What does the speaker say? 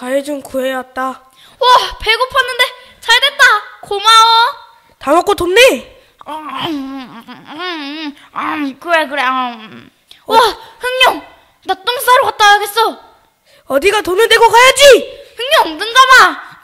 가해준 구해왔다. 와, 배고팠는데 잘 됐다. 고마워. 다 먹고 돕니? 음, 음, 음, 그래 그래. 와, 흥룡, 나똥 싸러 갔다 와야겠어. 어디가 도는 대고 가야지. 흥룡, 눈 감아.